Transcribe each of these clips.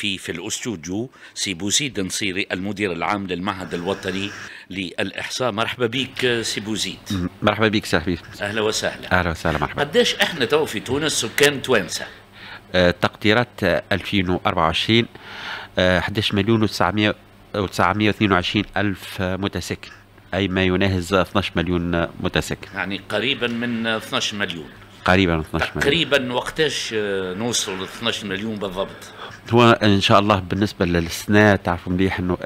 في في الاستوديو سي بوزيد نصيري المدير العام للمعهد الوطني للاحصاء مرحبا بك سي بوزيد مرحبا بك سي حبيب اهلا وسهلا اهلا وسهلا مرحبا قداش احنا تو في تونس سكان توانسه أه تقديرات 2024 أه 11 مليون و900 و922 الف متسكن اي ما يناهز 12 مليون متسكن يعني قريبا من 12 مليون قريبا 12 مليون تقريبا وقتاش آه، نوصل ل 12 مليون بالضبط هو ان شاء الله بالنسبه للسنه تعرفوا مليح انه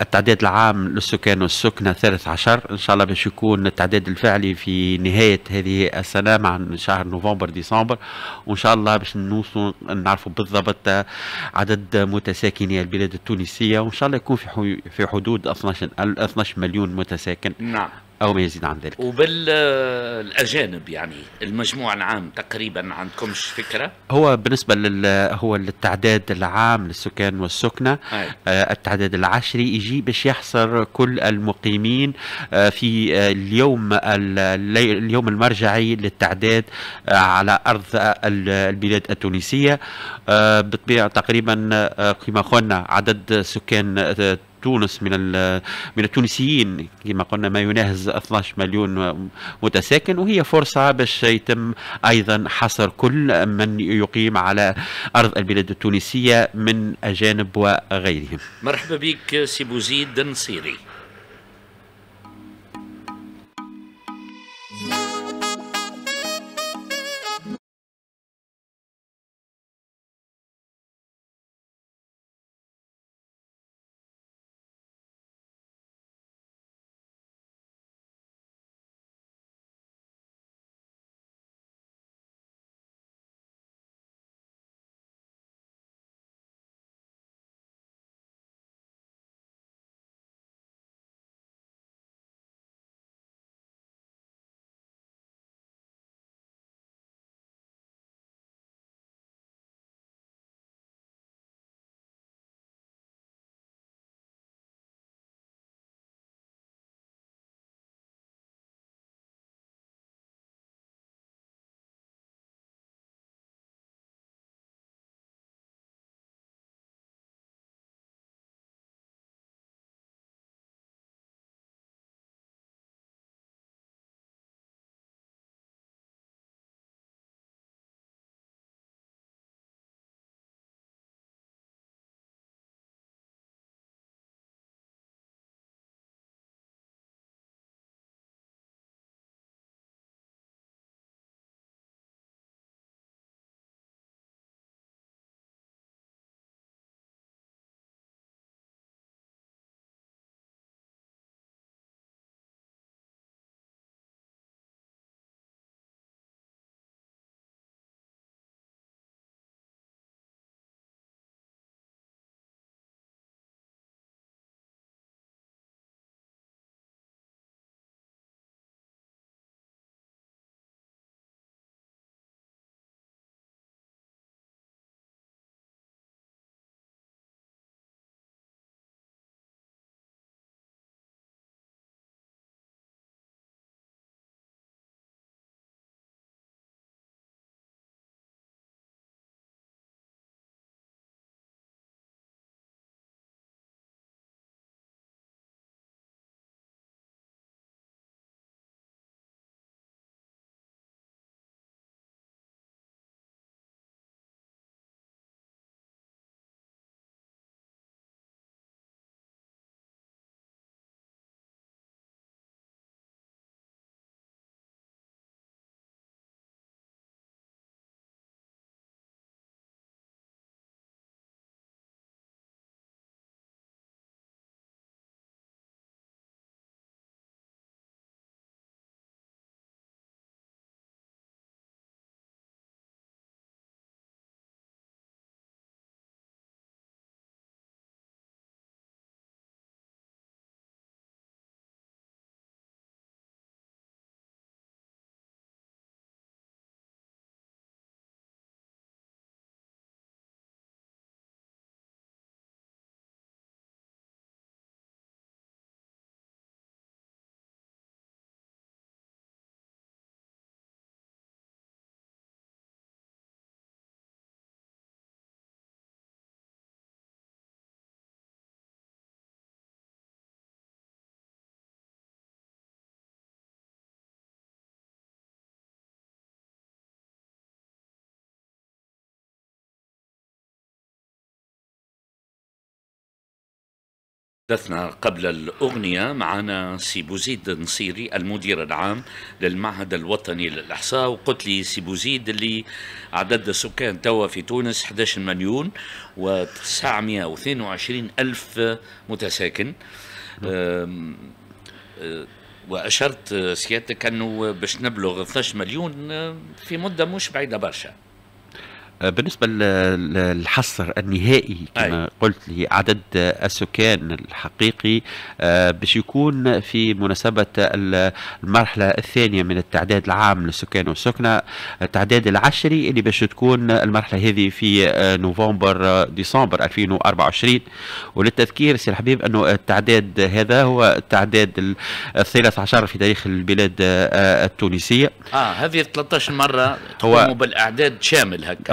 التعداد العام للسكان والسكنه 13 عشر ان شاء الله باش يكون التعداد الفعلي في نهايه هذه السنه مع شهر نوفمبر ديسمبر وان شاء الله باش نوصلوا نعرفوا بالضبط عدد متساكني البلاد التونسيه وان شاء الله يكون في في حدود 12 12 مليون متساكن نعم او ما يزيد عن ذلك وبالاجانب يعني المجموع العام تقريبا ما عندكمش فكره هو بالنسبه لل هو التعداد العام للسكان والسكنه آه التعداد العشري يجي باش يحصر كل المقيمين آه في آه اليوم اليوم المرجعي للتعداد آه على ارض آه، البلاد التونسيه آه بالطبيعه تقريبا آه كما قلنا عدد سكان آه تونس من من التونسيين كما قلنا ما يناهز 12 مليون متساكن وهي فرصه باش يتم ايضا حصر كل من يقيم على ارض البلاد التونسيه من اجانب وغيرهم. مرحبا بك سي بوزيد النصيري. تحدثنا قبل الأغنية معنا سي بوزيد نصيري المدير العام للمعهد الوطني للإحصاء وقلت لي سي بوزيد اللي عدد السكان توا في تونس 11 مليون و922 ألف متساكن أه، وأشرت سيادتك أنه باش نبلغ 12 مليون أه، في مدة مش بعيدة برشا بالنسبة للحصر النهائي كما أي. قلت لي عدد السكان الحقيقي آه، باش يكون في مناسبة المرحلة الثانية من التعداد العام للسكان والسكنة التعداد العشري اللي باش تكون المرحلة هذه في آه، نوفمبر آه، ديسمبر 2024 وللتذكير سي الحبيب أنه التعداد هذا هو التعداد الثالث عشر في تاريخ البلاد التونسية اه هذه 13 مرة تقوموا بالاعداد شامل هكا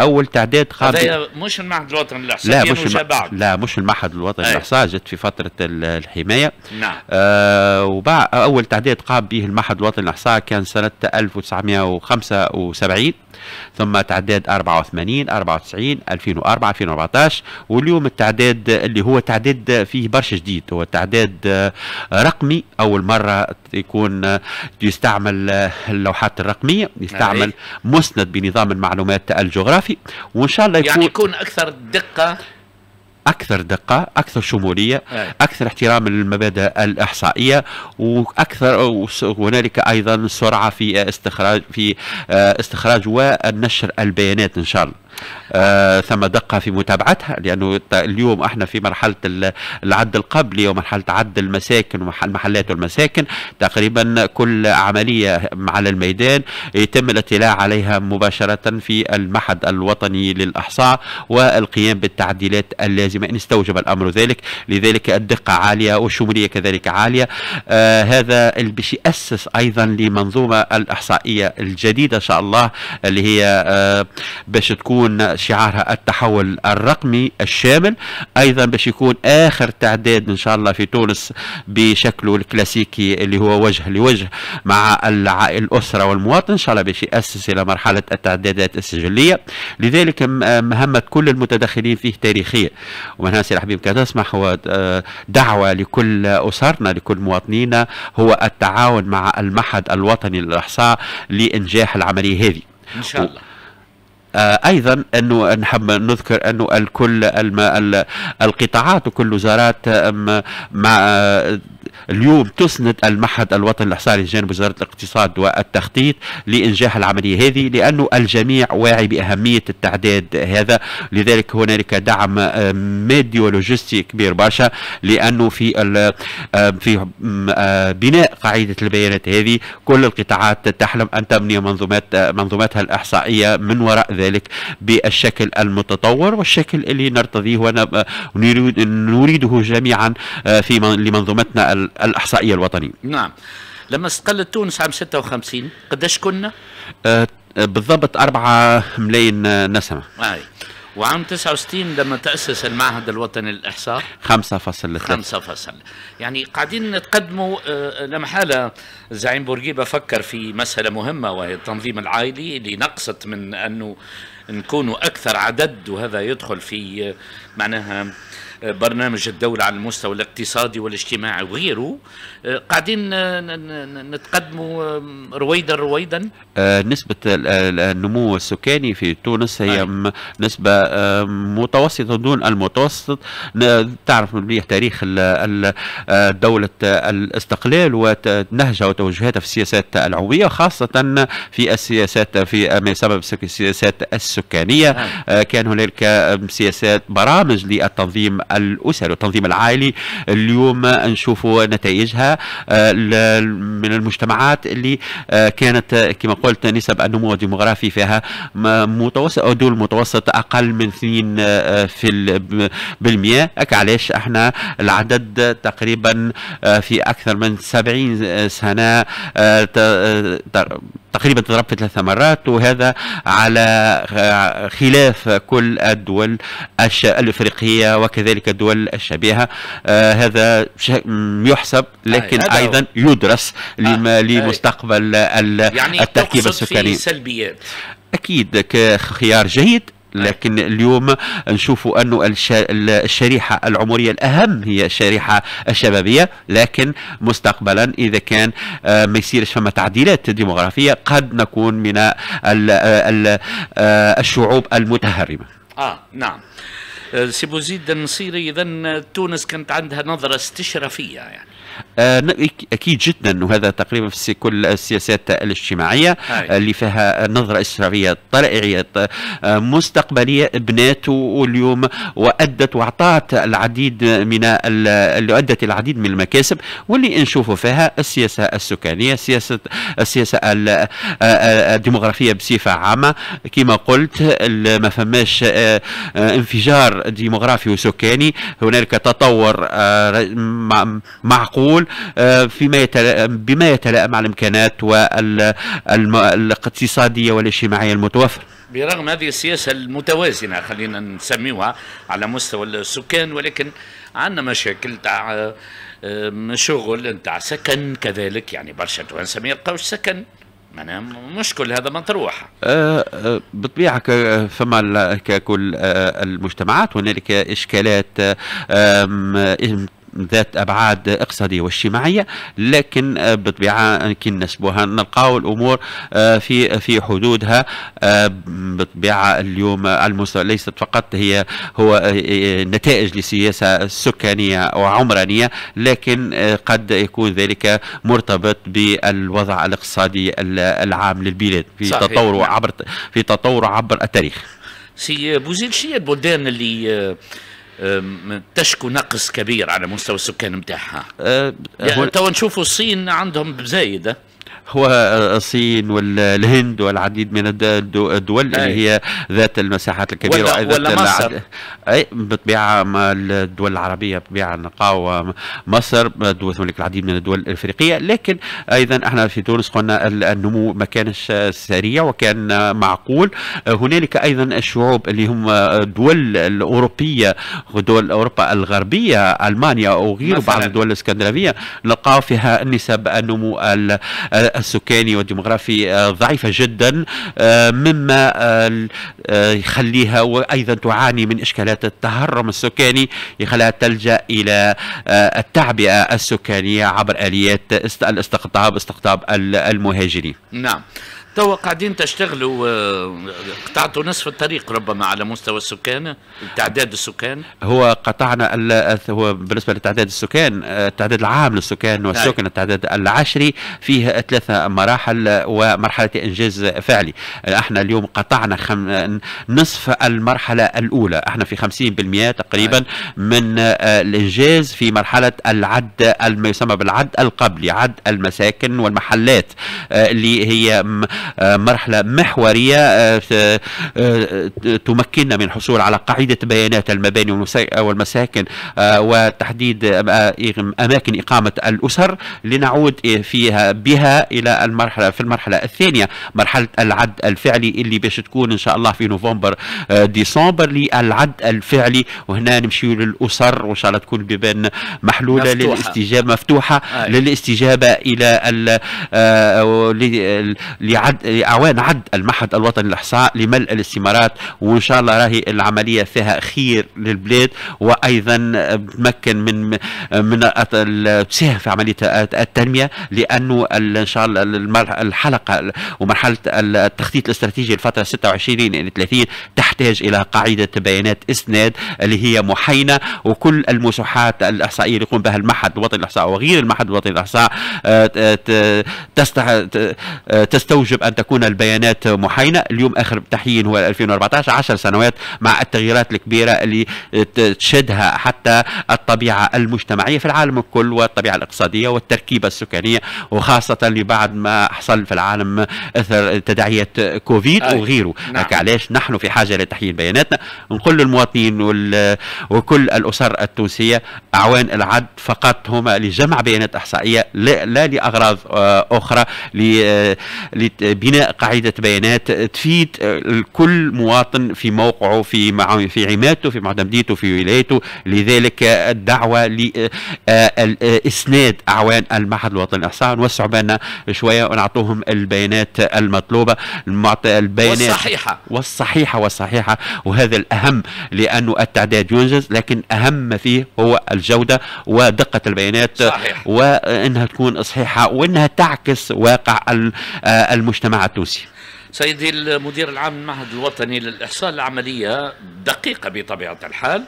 اول تعداد خارج هذا مش المعهد الوطني للاحصاء لا يعني مش الم... لا مش المعهد الوطني للاحصاء جت في فتره الحمايه نعم آه وبع... اول تعداد قام به المعهد الوطني للاحصاء كان سنه 1975 ثم تعداد 84 94 2004 2014 واليوم التعداد اللي هو تعداد فيه برشا جديد هو تعداد آه، رقمي اول مره يكون آه، يستعمل آه، اللوحات الرقميه يستعمل مسند بنظام المعلومات الجغرافي في وان شاء الله يعني يكون يعني يكون اكثر دقه اكثر دقه اكثر شموليه اكثر احتراما للمبادئ الاحصائيه واكثر هنالك ايضا سرعه في استخراج في آه، استخراج ونشر البيانات ان شاء الله آه، ثم دقة في متابعتها لأنه اليوم احنا في مرحلة العد القبلي ومرحلة عد المساكن ومحلات المساكن تقريبا كل عملية على الميدان يتم الاطلاع عليها مباشرة في المحد الوطني للإحصاء والقيام بالتعديلات اللازمة إن استوجب الأمر ذلك لذلك الدقة عالية والشمولية كذلك عالية آه هذا باش يأسس أيضا لمنظومة الإحصائية الجديدة إن شاء الله اللي هي آه باش تكون يكون شعارها التحول الرقمي الشامل ايضا باش يكون اخر تعداد ان شاء الله في تونس بشكله الكلاسيكي اللي هو وجه لوجه مع الاسره والمواطن ان شاء الله باش ياسس الى مرحله التعدادات السجليه لذلك مهمه كل المتدخلين فيه تاريخيه ومنها سي الحبيب كتسمح هو آه، دعوه لكل اسرنا لكل مواطنينا هو التعاون مع المعهد الوطني للاحصاء لانجاح العمليه هذه ان شاء الله آه، ايضا انه نحب نذكر انه الكل القطاعات وكل وزارات آه، مع اليوم تسند المعهد الوطني الاحصائي جانب وزاره الاقتصاد والتخطيط لانجاح العمليه هذه لانه الجميع واعي باهميه التعداد هذا لذلك هنالك دعم آه، مادي ولوجستي كبير برشا لانه في آه، في آه، بناء قاعده البيانات هذه كل القطاعات تحلم ان تبني منظومات منظوماتها الاحصائيه من وراء ذلك بالشكل المتطور والشكل اللي نرتضيه ونريده جميعا في لمنظومتنا الاحصائيه الوطنيه نعم لما استقلت تونس عام 56 قداش كنا؟ آه, أه، بالضبط 4 ملايين أه، نسمه اي وعام 69 لما تأسس المعهد الوطني للإحصاء 5.3 5 فصل يعني قاعدين نتقدموا أه، لمحالة الزعيم بورقيبة فكر في مسألة مهمة وهي التنظيم العائلي اللي نقصت من أنه نكونوا أكثر عدد وهذا يدخل في معناها برنامج الدولة على المستوى الاقتصادي والاجتماعي وغيره آه، قاعدين آه، نتقدموا رويدا رويدا آه، نسبة النمو السكاني في تونس هي نعم. نسبة متوسطة دون المتوسط تعرف مليح تاريخ دولة الاستقلال ونهجها وتوجهاتها في السياسات العمومية خاصة في السياسات في ما يسمى بالسياسات السكانية نعم. كان هناك سياسات برامج للتنظيم الأسر والتنظيم العائلي اليوم نشوف نتائجها آه، من المجتمعات اللي آه، كانت آه، كما قلت نسب النمو الديموغرافي فيها متوسط أو دول متوسط أقل من 2 في بالمئة علاش احنا العدد تقريبا في أكثر من 70 سنة تقريبا تضرب في ثلاث مرات وهذا على خلاف كل الدول الأفريقية وكذلك كذلك الدول الشبيهة آه هذا يحسب لكن آه أيضا يدرس آه لمستقبل يعني التركيب السكاني سلبيات أكيد كخيار جيد لكن اليوم نشوف أن الشريحة العمرية الأهم هي الشريحة الشبابية لكن مستقبلا إذا كان آه، ما يصيرش فما تعديلات ديموغرافية قد نكون من آه، الشعوب المتهرمة آه نعم سي بوزيد النصيري اذا تونس كانت عندها نظره استشرافيه يعني آه، اكيد جدا وهذا تقريبا في كل السياسات الاجتماعيه هاي. آه، اللي فيها نظره اسرائيليه طلائعيه آه، مستقبليه بناته اليوم وادت واعطت العديد من اللي ادت العديد من المكاسب واللي نشوفوا فيها السياسه السكانيه سياسه السياسه الديموغرافيه بصفه عامه كما قلت ما فماش انفجار ديموغرافي وسكاني هنالك تطور معقول المسؤول آه، فيما يتلائم بما يتلائم مع الامكانات والاقتصاديه والاجتماعيه المتوفره. برغم هذه السياسه المتوازنه خلينا نسميوها على مستوى السكان ولكن عندنا مشاكل تاع آه، شغل تاع سكن كذلك يعني برشا توانسه ما يلقاوش سكن معناها مشكل هذا مطروح آه, آه، بطبيعة فما ككل المجتمعات هنالك اشكالات ذات ابعاد اقتصاديه واجتماعيه لكن آه، بالطبيعه كي نسبوها نلقاو الامور آه، في في حدودها آه، بالطبيعه اليوم على المستوى ليست فقط هي هو نتائج لسياسه سكانيه وعمرانيه لكن قد يكون ذلك مرتبط بالوضع الاقتصادي العام للبلاد في تطور نعم. عبر في تطور عبر التاريخ سي بوزيل شي البلدان اللي تشكو نقص كبير على مستوى السكان نتاعها أه، يعني تو نشوفوا الصين عندهم زايده هو الصين والهند والعديد من الدول أي. اللي هي ذات المساحات الكبيره ذات ولا مصر اي اي بالطبيعه الدول العربيه بالطبيعه نلقاو مصر تملك العديد من الدول الافريقيه لكن ايضا احنا في تونس قلنا النمو ما كانش سريع وكان معقول هنالك ايضا الشعوب اللي هم الدول الاوروبيه ودول اوروبا الغربيه المانيا او غيره بعض الدول الاسكندنافيه نلقاو فيها نسب النمو السكاني والديمغرافي آه، ضعيفة جدا آه، مما آه، يخليها وأيضا تعاني من إشكالات التهرم السكاني يخليها تلجأ إلى التعبئة السكانية عبر آليات الاستقطاب استقطاب المهاجرين نعم توا قاعدين تشتغلوا آه، قطعتوا نصف الطريق ربما على مستوى السكان تعداد السكان هو قطعنا هو بالنسبه لتعداد السكان آه، التعداد العام للسكان نعم. والسكن التعداد العشري فيه ثلاثه مراحل ومرحله انجاز فعلي احنا اليوم قطعنا خم... نصف المرحله الاولى احنا في 50% تقريبا نعم. من آه، الانجاز في مرحله العد ما يسمى بالعد القبلي عد المساكن والمحلات اللي هي آه، مرحلة محورية آه، آه، تمكننا من الحصول على قاعدة بيانات المباني والمساكن وتحديد أماكن إقامة الأسر لنعود إيه فيها بها إلى المرحلة في المرحلة الثانية مرحلة العد الفعلي اللي باش تكون إن شاء الله في نوفمبر ديسمبر للعد الفعلي وهنا نمشيو للأسر وإن شاء الله تكون بيبان محلولة مفتوحة. للاستجابة مفتوحة أي. للاستجابة إلى لعد عد اعوان عد المعهد الوطني للاحصاء لملء الاستمارات وان شاء الله راهي العمليه فيها خير للبلاد وايضا تمكن من من تساهم في عمليه التنميه لانه ان شاء الله الحلقه ومرحله التخطيط الاستراتيجي للفتره 26 الى 30 تحتاج الى قاعده بيانات اسناد اللي هي محينه وكل المسوحات الاحصائيه اللي يقوم بها المعهد الوطني للاحصاء وغير المعهد الوطني للاحصاء آه، آه، تستوجب ان تكون البيانات محينه اليوم اخر تحيين هو 2014 10 سنوات مع التغييرات الكبيره اللي تشدها حتى الطبيعه المجتمعيه في العالم الكل والطبيعه الاقتصاديه والتركيبه السكانيه وخاصه بعد ما حصل في العالم اثر تداعيات كوفيد أي. وغيره نعم. علاش نحن في حاجه لتحيين بياناتنا نقول للمواطنين وكل الاسر التونسيه اعوان العد فقط هما لجمع بيانات احصائيه لا, لا لاغراض آه، اخرى آه، بناء قاعدة بيانات تفيد كل مواطن في موقعه في في عمادته في معتمديته في ولايته لذلك الدعوة آه، لإسناد أعوان المعهد الوطني للإحصاء نوسعوا بالنا شوية ونعطوهم البيانات المطلوبة البيانات والصحيحة والصحيحة والصحيحة وهذا الأهم لأنه التعداد ينجز لكن أهم ما فيه هو الجودة ودقة البيانات صحيح. وأنها تكون صحيحة وأنها تعكس واقع آه، المشكلة المجتمع التونسي سيدي المدير العام المعهد الوطني للإحصاء العملية دقيقة بطبيعة الحال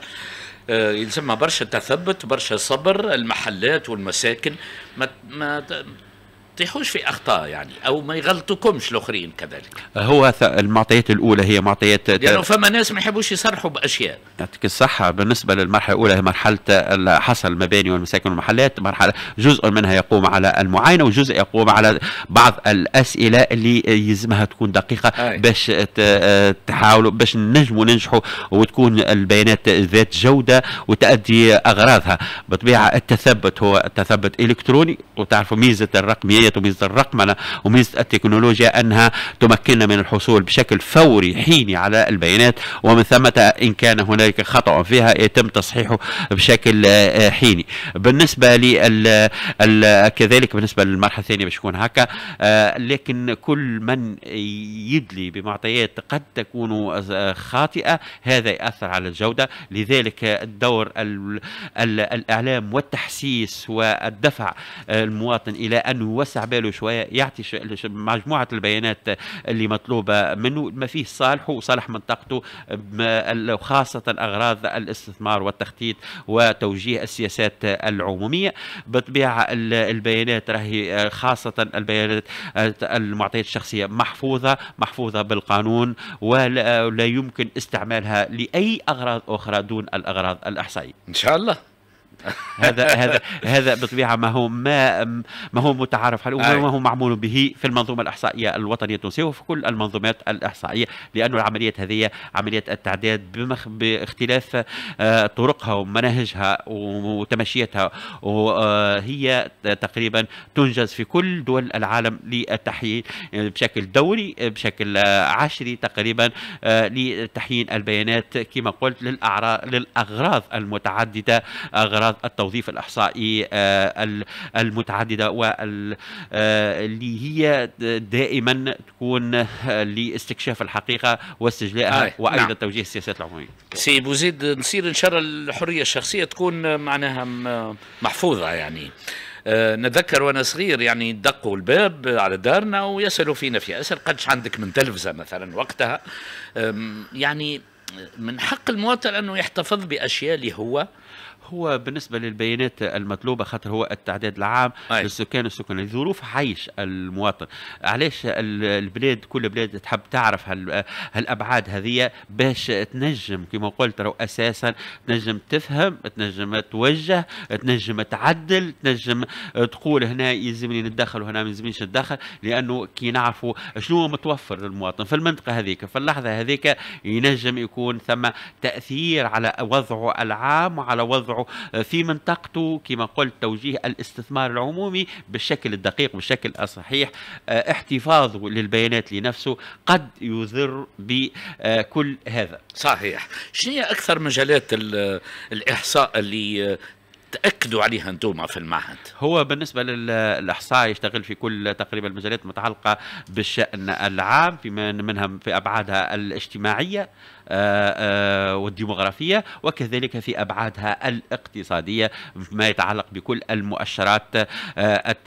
آه، يلزمها برشا تثبت برشا صبر المحلات والمساكن ما ما تطيحوش في اخطاء يعني او ما يغلطوكمش الاخرين كذلك هو المعطيات الاولى هي معطيات لانه يعني فما ناس ما يحبوش يصرحوا باشياء يعطيك الصحه بالنسبه للمرحله الاولى هي مرحله حصل المباني والمساكن والمحلات مرحله جزء منها يقوم على المعاينه وجزء يقوم على بعض الاسئله اللي يلزمها تكون دقيقه باش تحاولوا باش نجموا ننجحوا وتكون البيانات ذات جوده وتؤدي اغراضها بطبيعه التثبت هو التثبت الكتروني وتعرفوا ميزه الرقميه التقنية وميزة الرقمنة وميزة التكنولوجيا أنها تمكننا من الحصول بشكل فوري حيني على البيانات ومن ثم إن كان هنالك خطأ فيها يتم تصحيحه بشكل آه، آه، حيني بالنسبة ل كذلك بالنسبة للمرحلة الثانية باش يكون هكا آه، لكن كل من يدلي بمعطيات قد تكون خاطئة هذا يأثر على الجودة لذلك الدور الإعلام والتحسيس والدفع المواطن إلى أن يوسع يوسع باله شويه يعطي مجموعه البيانات اللي مطلوبه منه ما فيه صالحه وصالح منطقته خاصه اغراض الاستثمار والتخطيط وتوجيه السياسات العموميه بطبيعه البيانات راهي خاصه البيانات المعطيات الشخصيه محفوظه محفوظه بالقانون ولا يمكن استعمالها لاي اغراض اخرى دون الاغراض الاحصائيه ان شاء الله هذا هذا هذا بطبيعه ما هو ما ما هو متعارف عليه وما هو معمول به في المنظومه الاحصائيه الوطنيه التونسيه وفي كل المنظومات الاحصائيه لأن العمليه هذه عمليه التعداد بمخ باختلاف آه، طرقها ومناهجها وتمشيتها وهي آه، تقريبا تنجز في كل دول العالم للتحيين آه، بشكل دوري بشكل عشري تقريبا لتحيين البيانات كما قلت للأغراض المتعدده اغراض نظام التوظيف الاحصائي آه، المتعدده واللي آه، هي دائما تكون لاستكشاف الحقيقه واستجلائها وايضا نعم. توجيه السياسات العموميه. سي بوزيد نصير ان شاء الله الحريه الشخصيه تكون معناها محفوظه يعني. آه، نتذكر وانا صغير يعني دقوا الباب على دارنا ويسالوا فينا في اسئله قدش عندك من تلفزه مثلا وقتها يعني من حق المواطن انه يحتفظ باشياء اللي هو هو بالنسبة للبيانات المطلوبة خاطر هو التعداد العام أي. للسكان السكان لظروف عيش المواطن علاش البلاد كل بلاد تحب تعرف هالأبعاد هذه باش تنجم كما قلت رو أساسا تنجم تفهم تنجم توجه تنجم تعدل تنجم تقول هنا يلزمني نتدخل وهنا ما يلزمنيش نتدخل لأنه كي نعرفوا شنو متوفر للمواطن في المنطقة هذيك في اللحظة هذيك ينجم يكون ثم تأثير على وضعه العام وعلى وضعه وضعه آه، في منطقته كما قلت توجيه الاستثمار العمومي بالشكل الدقيق بالشكل الصحيح آه، احتفاظه للبيانات لنفسه قد يضر بكل هذا صحيح شنو هي اكثر مجالات الاحصاء اللي تاكدوا عليها انتم في المعهد هو بالنسبه للاحصاء يشتغل في كل تقريبا المجالات المتعلقه بالشان العام في منها في ابعادها الاجتماعيه آه، آه، والديمغرافية وكذلك في أبعادها الاقتصادية فيما يتعلق بكل المؤشرات آه،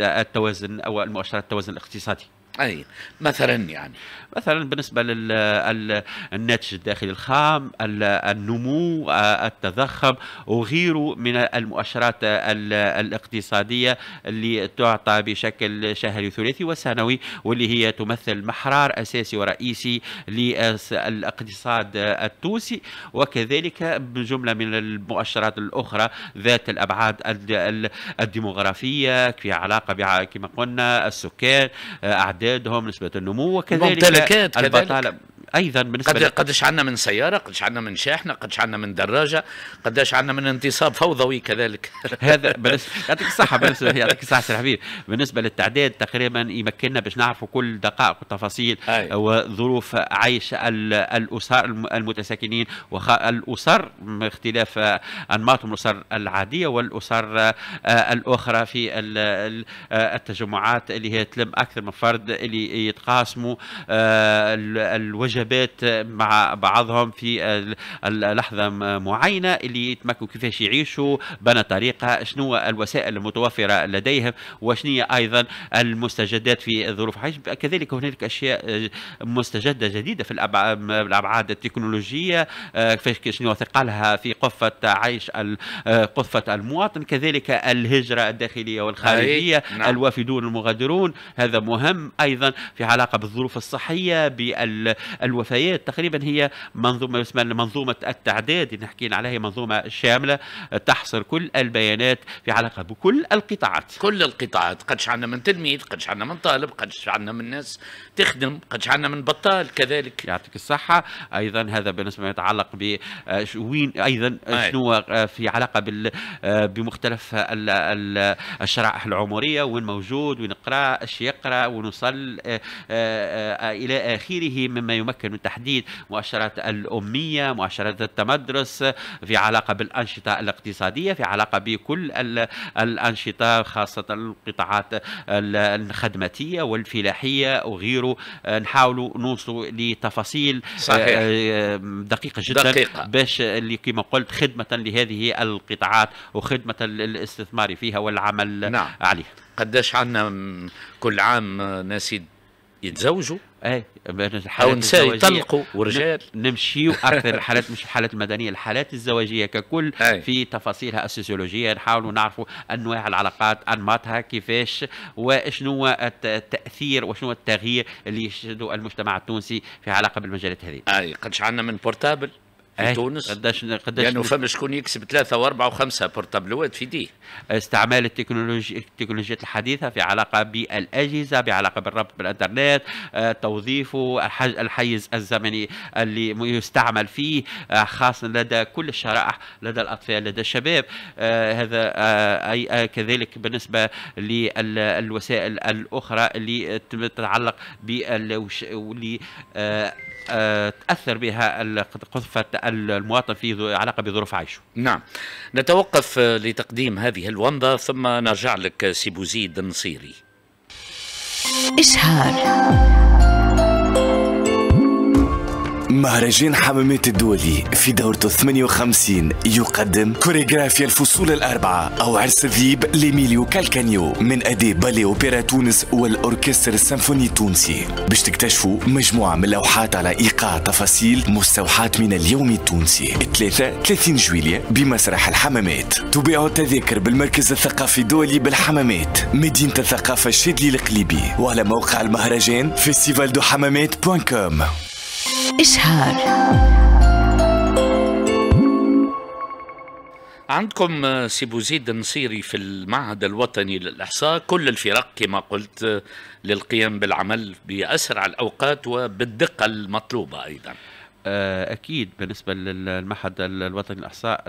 التوازن أو المؤشرات التوازن الاقتصادي اي مثلا يعني مثلا بالنسبه للناتج الداخلي الخام النمو التضخم وغيره من المؤشرات الاقتصاديه اللي تعطى بشكل شهري ثلاثي وسنوي واللي هي تمثل محرار اساسي ورئيسي للاقتصاد التونسي وكذلك بجمله من المؤشرات الاخرى ذات الابعاد الديموغرافيه في علاقه كما قلنا السكان اعداد ازديادهم نسبة النمو وكذلك الممتلكات البطالة كذلك. ايضا بالنسبه قد قديش عندنا من سياره قديش عندنا من شاحنه قديش عندنا من دراجه قديش عندنا من انتصاب فوضوي كذلك هذا يعطيك الصحه بالنسبه يعطيك الصحه سي بالنسبه للتعداد تقريبا يمكننا باش نعرفوا كل دقائق وتفاصيل أي. وظروف عيش الاسر المتساكنين والاسر اختلاف انماطهم الاسر العاديه والاسر آه، الاخرى في آه، التجمعات اللي هي تلم اكثر من فرد اللي يتقاسموا آه، الوجه الاجابات مع بعضهم في لحظه معينه اللي يتمكنوا كيفاش يعيشوا بنى طريقه شنو الوسائل المتوفره لديهم وشنو ايضا المستجدات في ظروف حياتهم كذلك هنالك اشياء آه، مستجده جديده في الابعاد التكنولوجيه آه، كيفاش شنو ثقلها في قفه عيش آه، قفه المواطن كذلك الهجره الداخليه والخارجيه نعم. الوافدون المغادرون هذا مهم ايضا في علاقه بالظروف الصحيه بال الوفيات تقريبا هي منظومه يسمى منظومه التعداد اللي عليها منظومه شامله تحصر كل البيانات في علاقه بكل القطاعات كل القطاعات قدش عندنا من تلميذ قدش عندنا من طالب قدش عندنا من ناس تخدم قدش عندنا من بطال كذلك يعطيك الصحه ايضا هذا بالنسبه ما يتعلق ب آه، وين ايضا آه، شنو آه، في علاقه بال بمختلف الشرائح العمريه وين موجود وين قرا اش يقرا ونصل الى اخره مما يمكن ولكن بالتحديد مؤشرات الأمية مؤشرات التمدرس في علاقة بالأنشطة الاقتصادية في علاقة بكل الأنشطة خاصة القطاعات الخدماتية والفلاحية وغيره نحاولوا نوصلوا لتفاصيل صحيح. آه، آه، دقيقة جدا دقيقة. باش اللي كما قلت خدمة لهذه القطاعات وخدمة الاستثمار فيها والعمل نعم. عليها قداش عندنا كل عام ناس يتزوجوا اي او نساء يطلقوا ورجال نمشيو اكثر الحالات مش الحالات المدنيه الحالات الزواجيه ككل أي. في تفاصيلها السوسيولوجيه نحاولوا نعرفوا انواع العلاقات انماطها كيفاش وشنو التاثير وشنو التغيير اللي يشهدوا المجتمع التونسي في علاقه بالمجالات هذه اي قدش عندنا من بورتابل في إيه، تونس قداش قداش لانه فما شكون يكسب ثلاثه واربعه وخمسه بورتابلوات في ديه استعمال التكنولوجي التكنولوجيات الحديثه في علاقه بالاجهزه بعلاقه بالربط بالانترنت آه، توظيفه الحيز الزمني اللي يستعمل فيه آه، خاصه لدى كل الشرائح لدى الاطفال لدى الشباب آه، هذا اي كذلك بالنسبه للوسائل الاخرى اللي تتعلق باللي تاثر بها قذفه المواطن في علاقه بظروف عيشه. نعم. نتوقف آه، لتقديم هذه الومضه ثم نرجع لك سيبوزيد النصيري. إشهار مهرجان حمامات الدولي في دورته 58 يقدم كوريغرافيا الفصول الأربعة أو عرس الذيب لميليو كالكانيو من أداء بالي أوبرا تونس والأوركستر السيمفوني التونسي باش تكتشفوا مجموعة من اللوحات على إيقاع تفاصيل مستوحاة من اليوم التونسي 3 30 جويلية بمسرح الحمامات تبيع التذاكر بالمركز الثقافي الدولي بالحمامات مدينة الثقافة الشادلي القليبي وعلى موقع المهرجان فيستيفال دو حمامات بوان كوم إشهار عندكم آه، سي بوزيد النصيري في المعهد الوطني للإحصاء كل الفرق كما قلت آه، للقيام بالعمل بأسرع الأوقات وبالدقة المطلوبة أيضاً آه، اكيد بالنسبه للمعهد الوطني للاحصاء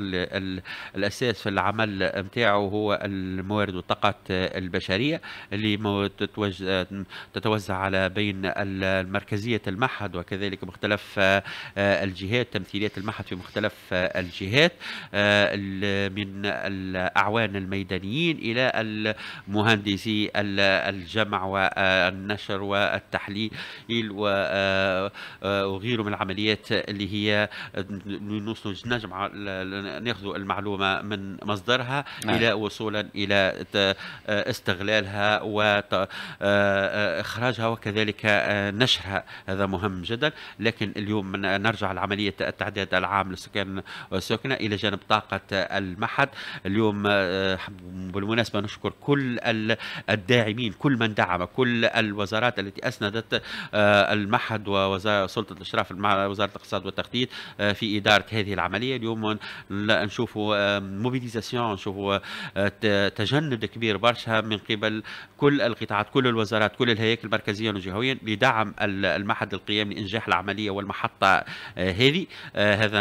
الاساس في العمل نتاعو هو الموارد والطاقات البشريه اللي تتوزع على بين المركزيه المعهد وكذلك مختلف آه، آه، الجهات تمثيليات المعهد في مختلف الجهات من الاعوان الميدانيين الى المهندسي الجمع والنشر والتحليل وغيره من العمليات العمليات اللي هي نوصلوا نجمع ناخذوا المعلومه من مصدرها نعم. الى وصولا الى استغلالها واخراجها آه، وكذلك آه، نشرها هذا مهم جدا لكن اليوم نرجع لعمليه التعداد العام للسكان والسكنه الى جانب طاقه المحد اليوم آه، بالمناسبه نشكر كل الداعمين كل من دعم كل الوزارات التي اسندت المحد وسلطه الاشراف وزاره وزاره الاقتصاد والتخطيط آه، في اداره هذه العمليه اليوم نشوفوا موبيليزاسيون نشوفوا تجند كبير برشا من قبل كل القطاعات كل الوزارات كل الهياكل المركزيه والجهويه لدعم المعهد القيام لانجاح العمليه والمحطه آه، هذه آه، هذا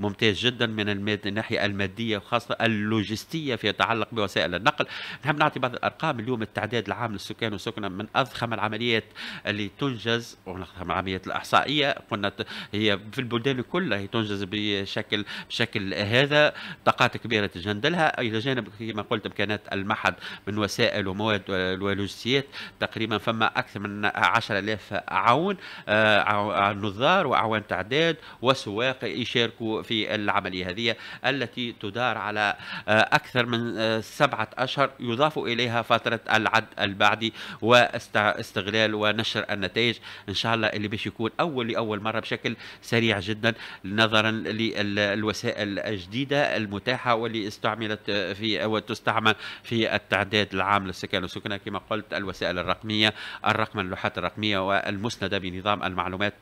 ممتاز جدا من الناحيه الماديه وخاصه اللوجستيه في يتعلق بوسائل النقل نحب نعطي بعض الارقام اليوم التعداد العام للسكان والسكنه من اضخم العمليات اللي تنجز اضخم العمليات الاحصائيه قلنا هي في البلدان كلها هي تنجز بشكل بشكل هذا طاقات كبيره تجندلها الى جانب كما قلت امكانات المعهد من وسائل ومواد ولوجستيات تقريبا فما اكثر من 10000 عون آه، نظار واعوان تعداد وسواق يشاركوا في العمليه هذه التي تدار على آه، اكثر من آه، سبعه اشهر يضاف اليها فتره العد البعدي واستغلال ونشر النتائج ان شاء الله اللي باش يكون اول لاول مره بشكل بشكل سريع جدا نظرا للوسائل الجديده المتاحه واللي استعملت في وتستعمل في التعداد العام للسكن والسكنه كما قلت الوسائل الرقميه الرقم اللوحات الرقميه والمسنده بنظام المعلومات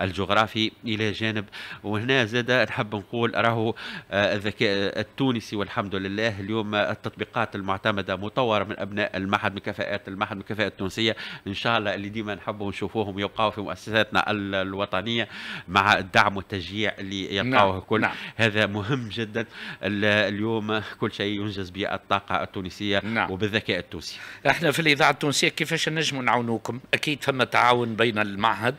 الجغرافي الى جانب وهنا زاد نحب نقول راهو آه، الذكاء التونسي والحمد لله اليوم التطبيقات المعتمده مطوره من ابناء المعهد من كفاءات المعهد من الكفاءات التونسيه ان شاء الله اللي ديما نحبوا نشوفوهم يبقاو في مؤسساتنا الوطنيه الوطنيه مع الدعم والتشجيع اللي يلقاوه نعم. كل نعم. هذا مهم جدا اليوم كل شيء ينجز بالطاقه التونسيه نعم. وبالذكاء التونسي احنا في الاذاعه التونسيه كيفاش نجم نعاونوكم اكيد فما تعاون بين المعهد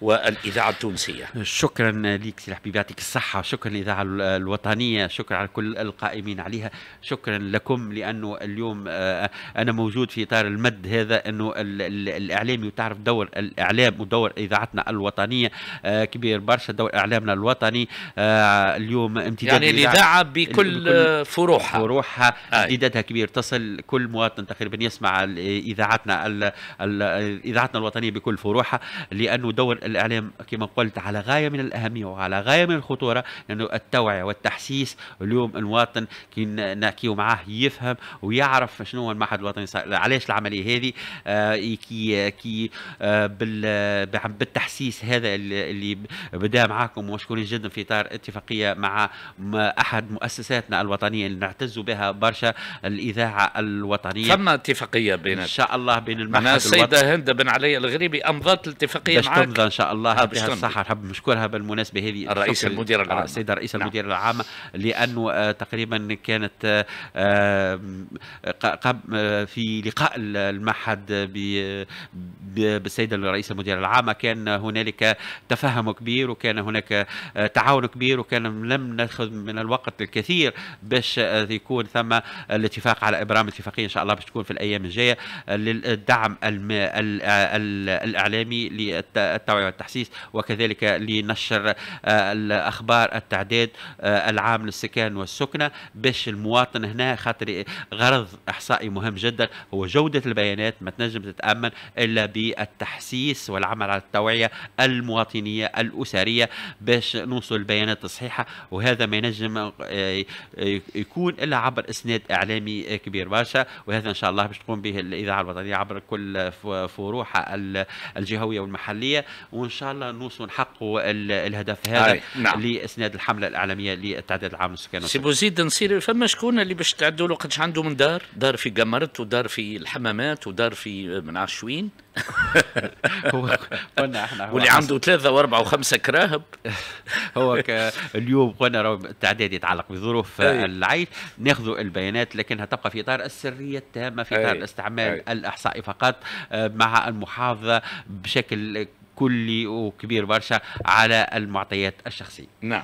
والاذاعه التونسيه شكرا ليك سي الحبيب يعطيك الصحه شكرا للاذاعه الوطنيه شكرا على كل القائمين عليها شكرا لكم لانه اليوم آه، انا موجود في اطار المد هذا انه الاعلامي وتعرف دور الاعلام ودور اذاعتنا الوطنيه آه، كبير برشا دور اعلامنا الوطني آه، اليوم امتداد يعني الاذاعه بكل فروعها فروعها امتدادها كبير تصل كل مواطن تقريبا يسمع اذاعتنا اذاعتنا الوطنيه بكل فروعها لانه دور الاعلام كما قلت على غايه من الاهميه وعلى غايه من الخطوره لانه يعني التوعيه والتحسيس اليوم المواطن كي نحكيو معاه يفهم ويعرف شنو هو المعهد الوطني علاش العمليه هذه آه كي كي آه بالتحسيس هذا اللي بدا معاكم ومشكورين جدا في اطار اتفاقيه مع احد مؤسساتنا الوطنيه اللي نعتز بها برشا الاذاعه الوطنيه ثم اتفاقيه بين ان شاء الله بين المعهد السيده هند بن علي الغريبي امضت الاتفاقيه معك تمضى ان شاء الله بها الصحه نحب نشكرها بالمناسبه هذه الرئيس المدير العام السيده آه، رئيس نعم. المدير العام لانه آه، تقريبا كانت آه، في لقاء المعهد بالسيده الرئيس المدير العام كان هنالك تفهم كبير وكان هناك آه، تعاون كبير وكان لم ناخذ من الوقت الكثير باش آه، يكون ثم الاتفاق على ابرام اتفاقيه ان شاء الله باش تكون في الايام الجايه آه، للدعم الاعلامي للتوعيه والتحسيس وكذلك لنشر الاخبار التعداد العام للسكان والسكنه باش المواطن هنا خاطر غرض احصائي مهم جدا هو جوده البيانات ما تنجم تتامن الا بالتحسيس والعمل على التوعيه المواطنين الدينيه الاسريه باش نوصل البيانات الصحيحه وهذا ما ينجم آه، آه، يكون الا عبر اسناد اعلامي كبير برشا وهذا ان شاء الله باش تقوم به الاذاعه الوطنيه عبر كل فروعها الجهويه والمحليه وان شاء الله نوصل نحققوا الهدف هذا نعم. لاسناد الحمله الاعلاميه للتعداد العام للسكان سي بوزيد نصير فما شكون اللي باش تعدوا له قداش عنده من دار دار في قمرت ودار في الحمامات ودار في آه، من عشوين هو قلنا احنا واللي عنده ثلاثه واربعه وخمسه كراهب هو اليوم قلنا التعداد يتعلق بظروف العيش ناخذ البيانات لكنها تبقى في اطار السريه التامه في اطار الاستعمال الاحصائي فقط آه، مع المحافظه بشكل كلي وكبير برشا على المعطيات الشخصيه. نعم.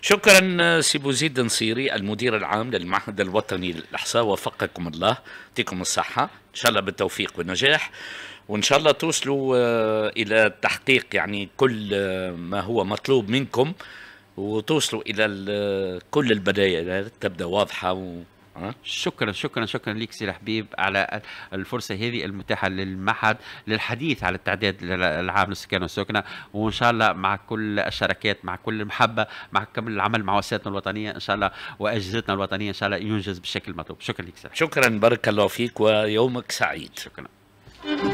شكرا سي بوزيد نصيري المدير العام للمعهد الوطني للاحصاء وفقكم الله يعطيكم الصحه ان شاء الله بالتوفيق والنجاح وان شاء الله توصلوا آه، الى تحقيق يعني كل آه، ما هو مطلوب منكم وتوصلوا الى آه، كل البدايه تبدا واضحه و... شكرا شكرا شكرا لك سي الحبيب على الفرصه هذه المتاحه للمعهد للحديث على التعداد العام للسكان والسكنه وان شاء الله مع كل الشراكات مع كل المحبه مع كل العمل مع وسائلنا الوطنيه ان شاء الله واجهزتنا الوطنيه ان شاء الله ينجز بالشكل المطلوب شكرا لك سي شكرا بارك الله فيك ويومك سعيد شكرا